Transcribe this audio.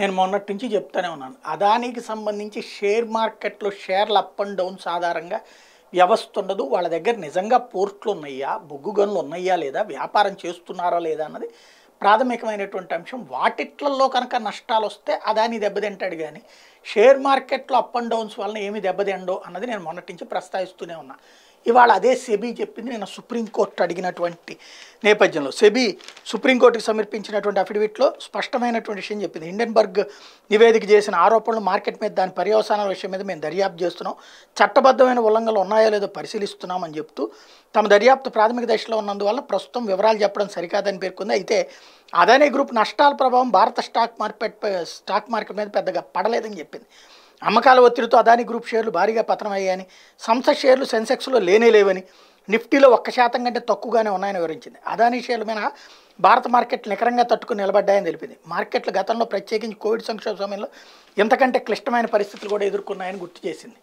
నేను మొన్నటి నుంచి చెప్తూనే ఉన్నాను అదానికి సంబంధించి షేర్ మార్కెట్లో షేర్లు అప్ అండ్ డౌన్ సాధారణంగా వ్యవస్థ ఉండదు వాళ్ళ దగ్గర నిజంగా పోర్ట్లు ఉన్నాయా బొగ్గు గనులు ఉన్నాయా లేదా వ్యాపారం చేస్తున్నారా లేదా అన్నది ప్రాథమికమైనటువంటి అంశం వాటిట్లలో కనుక నష్టాలు వస్తే అదాని దెబ్బతింటాడు కానీ షేర్ మార్కెట్లో అప్ అండ్ డౌన్స్ వలన ఏమి దెబ్బతిండో అన్నది నేను మొన్నటి నుంచి ప్రస్తావిస్తూనే ఉన్నా ఇవాళ అదే సెబీ చెప్పింది నేను సుప్రీంకోర్టు అడిగినటువంటి నేపథ్యంలో సెబీ సుప్రీంకోర్టుకు సమర్పించినటువంటి అఫిడవిట్లో స్పష్టమైనటువంటి విషయం చెప్పింది హిండెన్బర్గ్ నివేదిక చేసిన ఆరోపణలు మార్కెట్ మీద దాని పర్యవసానాల విషయం మీద మేము దర్యాప్తు చేస్తున్నాం చట్టబద్ధమైన ఉల్లంఘనలు ఉన్నాయో లేదో పరిశీలిస్తున్నామని చెప్తూ తమ దర్యాప్తు ప్రాథమిక దశలో ఉన్నందువల్ల ప్రస్తుతం వివరాలు చెప్పడం సరికాదని పేర్కొంది అయితే అదానీ గ్రూప్ నష్టాల ప్రభావం భారత స్టాక్ మార్కెట్ స్టాక్ మార్కెట్ మీద పెద్దగా పడలేదని చెప్పింది అమ్మకాల ఒత్తిడితో అదానీ గ్రూప్ షేర్లు భారీగా పతనమయ్యాయని సంస్థ షేర్లు సెన్సెక్స్లో లేనే లేవని నిఫ్టీలో ఒక్క శాతం కంటే తక్కువగానే ఉన్నాయని వివరించింది అదానీ షేర్ల మీద భారత మార్కెట్ నికరంగా తట్టుకుని నిలబడ్డాయని తెలిపింది మార్కెట్లు గతంలో ప్రత్యేకించి కోవిడ్ సంక్షోభ సమయంలో ఎంతకంటే క్లిష్టమైన పరిస్థితులు కూడా ఎదుర్కొన్నాయని గుర్తు చేసింది